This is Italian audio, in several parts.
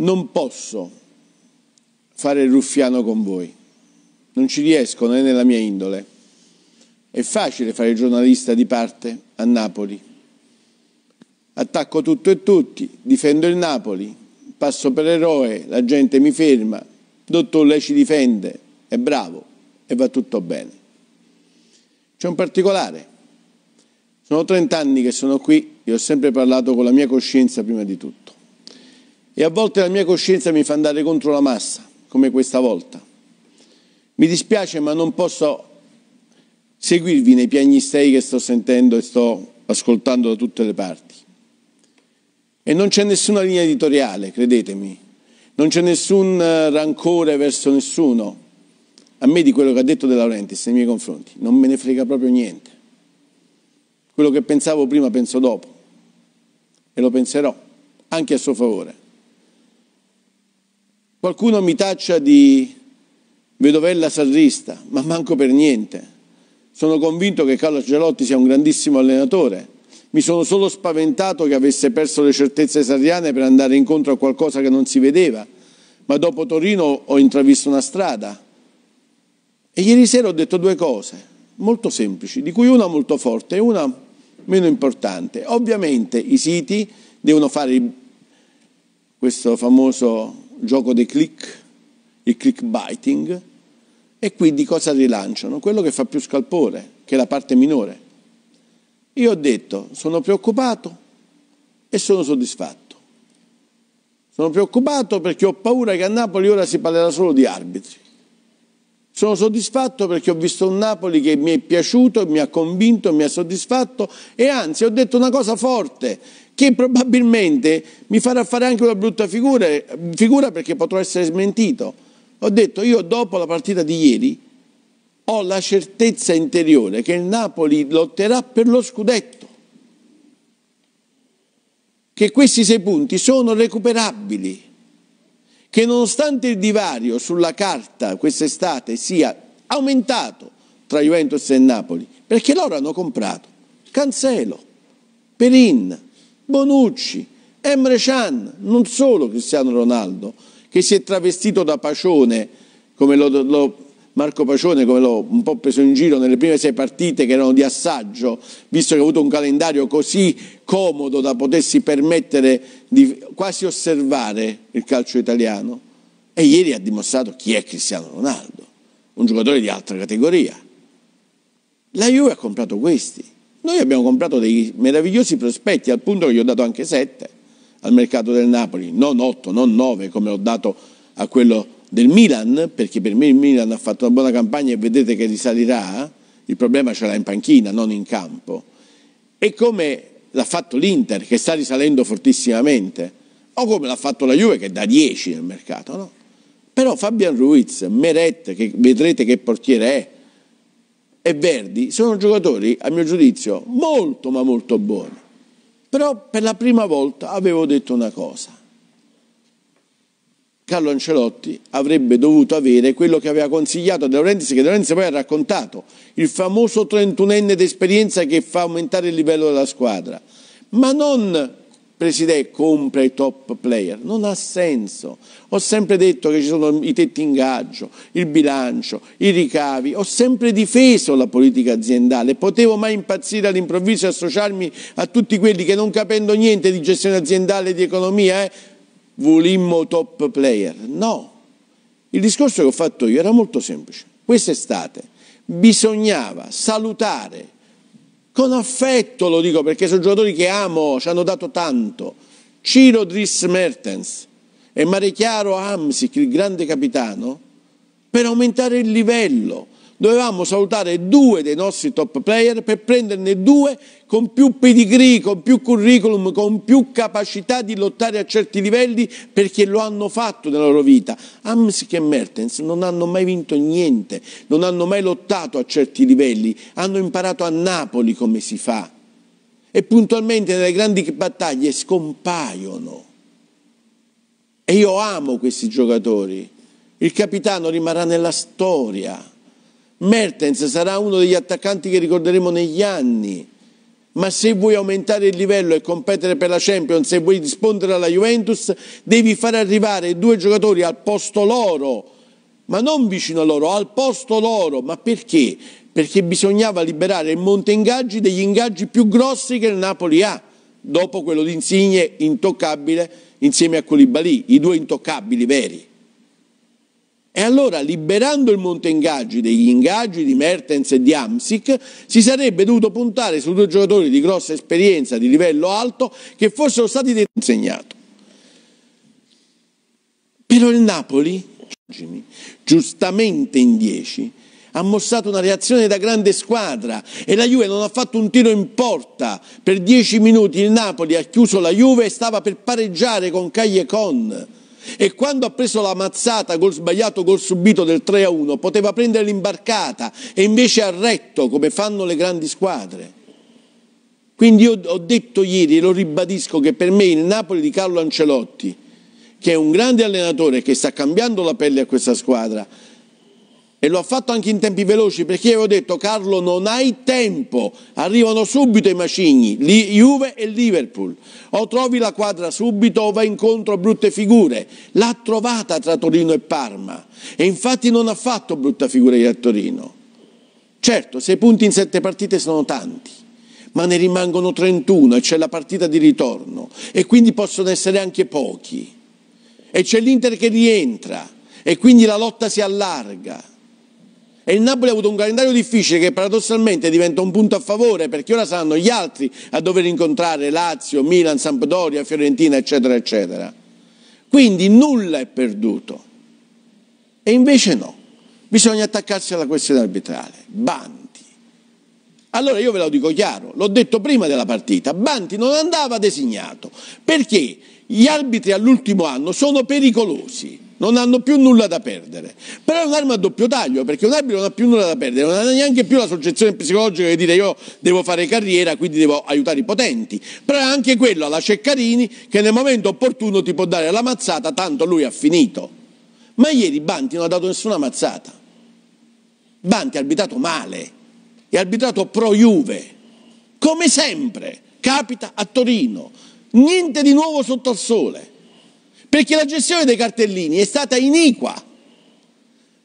non posso fare il ruffiano con voi, non ci riesco, non è nella mia indole. È facile fare il giornalista di parte a Napoli. Attacco tutto e tutti, difendo il Napoli, passo per eroe, la gente mi ferma, dottor lei ci difende, è bravo e va tutto bene. C'è un particolare. Sono 30 anni che sono qui e ho sempre parlato con la mia coscienza prima di tutto. E a volte la mia coscienza mi fa andare contro la massa, come questa volta. Mi dispiace, ma non posso seguirvi nei piagnistei che sto sentendo e sto ascoltando da tutte le parti. E non c'è nessuna linea editoriale, credetemi, non c'è nessun eh, rancore verso nessuno. A me di quello che ha detto De Laurentiis nei miei confronti non me ne frega proprio niente. Quello che pensavo prima penso dopo e lo penserò anche a suo favore. Qualcuno mi taccia di vedovella sarrista, ma manco per niente. Sono convinto che Carlo Celotti sia un grandissimo allenatore. Mi sono solo spaventato che avesse perso le certezze sarriane per andare incontro a qualcosa che non si vedeva. Ma dopo Torino ho intravisto una strada. E ieri sera ho detto due cose molto semplici, di cui una molto forte e una meno importante. Ovviamente i siti devono fare questo famoso gioco dei click, il clickbiting, e quindi cosa rilanciano? Quello che fa più scalpore, che è la parte minore. Io ho detto, sono preoccupato e sono soddisfatto. Sono preoccupato perché ho paura che a Napoli ora si parlerà solo di arbitri. Sono soddisfatto perché ho visto un Napoli che mi è piaciuto, mi ha convinto, mi ha soddisfatto e anzi ho detto una cosa forte, che probabilmente mi farà fare anche una brutta figura, figura perché potrò essere smentito. Ho detto io dopo la partita di ieri ho la certezza interiore che il Napoli lotterà per lo scudetto, che questi sei punti sono recuperabili, che nonostante il divario sulla carta quest'estate sia aumentato tra Juventus e Napoli, perché loro hanno comprato Cancelo, Perin, Bonucci, Emre Chan, non solo Cristiano Ronaldo, che si è travestito da Pacione, come lo, lo, Marco Pacione, come l'ho un po' preso in giro nelle prime sei partite che erano di assaggio, visto che ha avuto un calendario così comodo da potersi permettere di quasi osservare il calcio italiano. E ieri ha dimostrato chi è Cristiano Ronaldo, un giocatore di altra categoria. La Juve ha comprato questi. Noi abbiamo comprato dei meravigliosi prospetti al punto che gli ho dato anche 7 al mercato del Napoli, non 8, non 9 come ho dato a quello del Milan, perché per me il Milan ha fatto una buona campagna e vedete che risalirà, eh? il problema ce l'ha in panchina, non in campo. E come l'ha fatto l'Inter che sta risalendo fortissimamente, o come l'ha fatto la Juve che dà 10 nel mercato, no? Però Fabian Ruiz, Meret, che vedrete che portiere è, e Verdi sono giocatori, a mio giudizio, molto ma molto buoni. Però per la prima volta avevo detto una cosa. Carlo Ancelotti avrebbe dovuto avere quello che aveva consigliato a De Laurentiis, che De Laurentiis poi ha raccontato, il famoso 31enne d'esperienza che fa aumentare il livello della squadra, ma non Presidente compra i top player, non ha senso. Ho sempre detto che ci sono i tetti in gaggio, il bilancio, i ricavi, ho sempre difeso la politica aziendale, potevo mai impazzire all'improvviso e associarmi a tutti quelli che non capendo niente di gestione aziendale e di economia, eh, volimmo top player. No, il discorso che ho fatto io era molto semplice. Quest'estate bisognava salutare con affetto lo dico perché sono giocatori che amo, ci hanno dato tanto. Ciro Dries Mertens e Marechiaro Amsic, il grande capitano, per aumentare il livello dovevamo salutare due dei nostri top player per prenderne due con più pedigree, con più curriculum, con più capacità di lottare a certi livelli perché lo hanno fatto nella loro vita. Amsic e Mertens non hanno mai vinto niente, non hanno mai lottato a certi livelli, hanno imparato a Napoli come si fa e puntualmente nelle grandi battaglie scompaiono. E io amo questi giocatori. Il capitano rimarrà nella storia. Mertens sarà uno degli attaccanti che ricorderemo negli anni, ma se vuoi aumentare il livello e competere per la Champions, se vuoi rispondere alla Juventus, devi far arrivare due giocatori al posto loro, ma non vicino a loro, al posto loro. Ma perché? Perché bisognava liberare il monte ingaggi degli ingaggi più grossi che il Napoli ha, dopo quello di Insigne intoccabile insieme a Colibali, i due intoccabili veri. E allora, liberando il monte ingaggi degli ingaggi di Mertens e di Amsic, si sarebbe dovuto puntare su due giocatori di grossa esperienza, di livello alto, che fossero stati insegnato. Però il Napoli, giustamente in 10, ha mostrato una reazione da grande squadra e la Juve non ha fatto un tiro in porta. Per 10 minuti il Napoli ha chiuso la Juve e stava per pareggiare con Cagliecon e quando ha preso la mazzata col sbagliato gol subito del 3-1 a poteva prendere l'imbarcata e invece ha retto come fanno le grandi squadre. Quindi io ho detto ieri e lo ribadisco che per me il Napoli di Carlo Ancelotti, che è un grande allenatore che sta cambiando la pelle a questa squadra, e lo ha fatto anche in tempi veloci perché io avevo detto Carlo non hai tempo, arrivano subito i macigni, Juve e Liverpool. O trovi la quadra subito o vai incontro a brutte figure. L'ha trovata tra Torino e Parma e infatti non ha fatto brutta figura ieri a Torino. Certo, sei punti in sette partite sono tanti, ma ne rimangono 31 e c'è la partita di ritorno e quindi possono essere anche pochi. E c'è l'Inter che rientra e quindi la lotta si allarga e il Napoli ha avuto un calendario difficile che paradossalmente diventa un punto a favore perché ora saranno gli altri a dover incontrare Lazio, Milan, Sampdoria, Fiorentina eccetera eccetera. Quindi nulla è perduto. E invece no, bisogna attaccarsi alla questione arbitrale. Banti. Allora io ve lo dico chiaro, l'ho detto prima della partita, Banti non andava designato perché gli arbitri all'ultimo anno sono pericolosi non hanno più nulla da perdere. Però è un'arma a doppio taglio, perché un arbitro non ha più nulla da perdere, non ha neanche più la soggezione psicologica di dire io devo fare carriera, quindi devo aiutare i potenti. Però è anche quello alla Ceccarini che nel momento opportuno ti può dare la mazzata, tanto lui ha finito. Ma ieri Banti non ha dato nessuna mazzata. Banti ha arbitrato male, è arbitrato pro Juve, come sempre capita a Torino. Niente di nuovo sotto al sole perché la gestione dei cartellini è stata iniqua.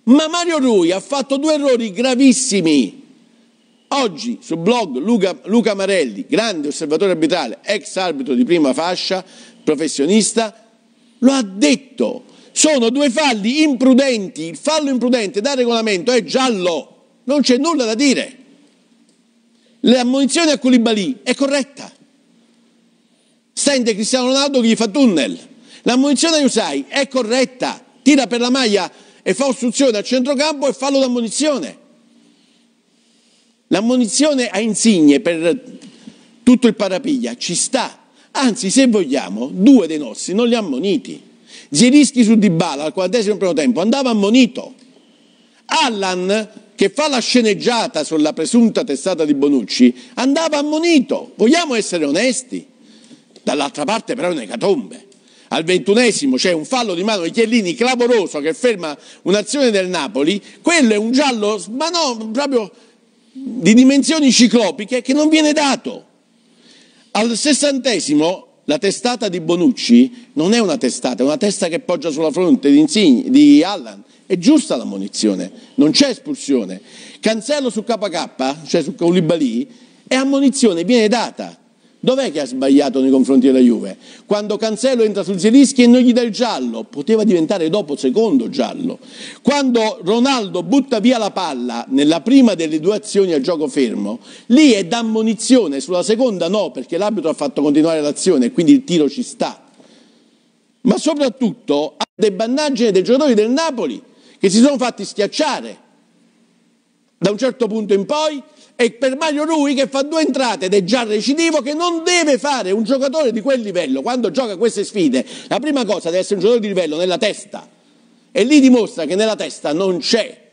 Ma Mario Rui ha fatto due errori gravissimi. Oggi sul blog Luca, Luca Marelli, grande osservatore arbitrale, ex arbitro di prima fascia, professionista, lo ha detto. Sono due falli imprudenti. Il fallo imprudente da regolamento è giallo, non c'è nulla da dire. L'ammonizione a Koulibaly è corretta. Sente Cristiano Ronaldo che gli fa tunnel la munizione Usai è corretta, tira per la maglia e fa ostruzione al centrocampo e fallo da munizione. La a insigne per tutto il parapiglia ci sta. Anzi, se vogliamo, due dei nostri non li ha ammoniti. Zierischi su Di Bala al quarantesimo primo tempo andava ammonito. Allan, che fa la sceneggiata sulla presunta testata di Bonucci, andava ammonito. Vogliamo essere onesti? Dall'altra parte però è un'ecatombe al ventunesimo c'è un fallo di mano di Chiellini clamoroso che ferma un'azione del Napoli, quello è un giallo, ma no, proprio di dimensioni ciclopiche che non viene dato. Al sessantesimo la testata di Bonucci non è una testata, è una testa che poggia sulla fronte di, Insigne, di Allan. È giusta la munizione, non c'è espulsione. Cancello su KK, cioè su Coulibaly, è ammonizione, viene data. Dov'è che ha sbagliato nei confronti della Juve? Quando Cancelo entra sul Zelischi e non gli dà il giallo, poteva diventare dopo secondo giallo. Quando Ronaldo butta via la palla nella prima delle due azioni a gioco fermo, lì è da ammonizione, sulla seconda no, perché l'arbitro ha fatto continuare l'azione e quindi il tiro ci sta. Ma soprattutto ha dei debannaggine dei giocatori del Napoli che si sono fatti schiacciare. Da un certo punto in poi è per Mario Rui che fa due entrate ed è già recidivo che non deve fare un giocatore di quel livello quando gioca queste sfide la prima cosa deve essere un giocatore di livello nella testa e lì dimostra che nella testa non c'è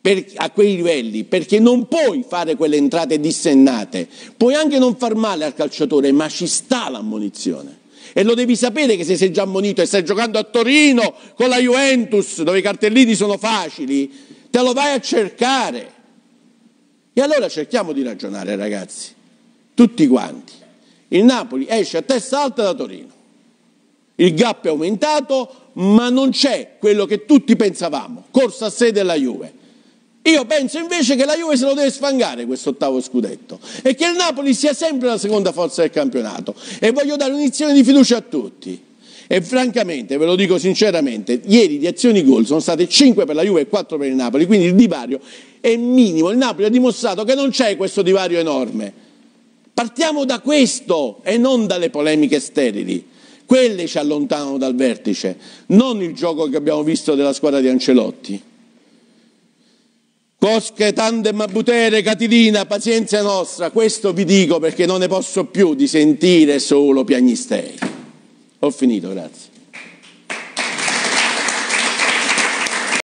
per, a quei livelli perché non puoi fare quelle entrate dissennate puoi anche non far male al calciatore ma ci sta l'ammonizione e lo devi sapere che se sei già ammonito e stai giocando a Torino con la Juventus dove i cartellini sono facili te lo vai a cercare e allora cerchiamo di ragionare, ragazzi, tutti quanti. Il Napoli esce a testa alta da Torino. Il gap è aumentato, ma non c'è quello che tutti pensavamo, corsa a sé della Juve. Io penso invece che la Juve se lo deve sfangare questo ottavo scudetto e che il Napoli sia sempre la seconda forza del campionato. E voglio dare un'iniezione di fiducia a tutti. E francamente, ve lo dico sinceramente, ieri di azioni gol sono state 5 per la Juve e 4 per il Napoli, quindi il divario è minimo. Il Napoli ha dimostrato che non c'è questo divario enorme. Partiamo da questo e non dalle polemiche sterili. Quelle ci allontanano dal vertice, non il gioco che abbiamo visto della squadra di Ancelotti. Cosche, tandem, butere, catilina, pazienza nostra, questo vi dico perché non ne posso più di sentire solo piagnistei. Ho finito, grazie.